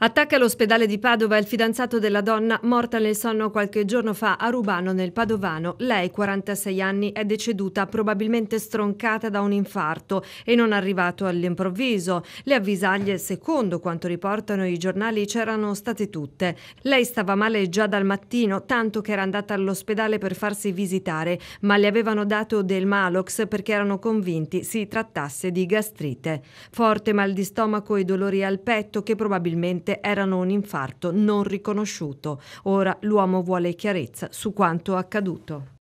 Attacca all'ospedale di Padova il fidanzato della donna morta nel sonno qualche giorno fa a Rubano nel Padovano. Lei, 46 anni, è deceduta probabilmente stroncata da un infarto e non arrivato all'improvviso. Le avvisaglie, secondo quanto riportano i giornali, c'erano state tutte. Lei stava male già dal mattino, tanto che era andata all'ospedale per farsi visitare, ma le avevano dato del Malox perché erano convinti si trattasse di gastrite. Forte mal di stomaco e dolori al petto che probabilmente morte erano un infarto non riconosciuto. Ora l'uomo vuole chiarezza su quanto accaduto.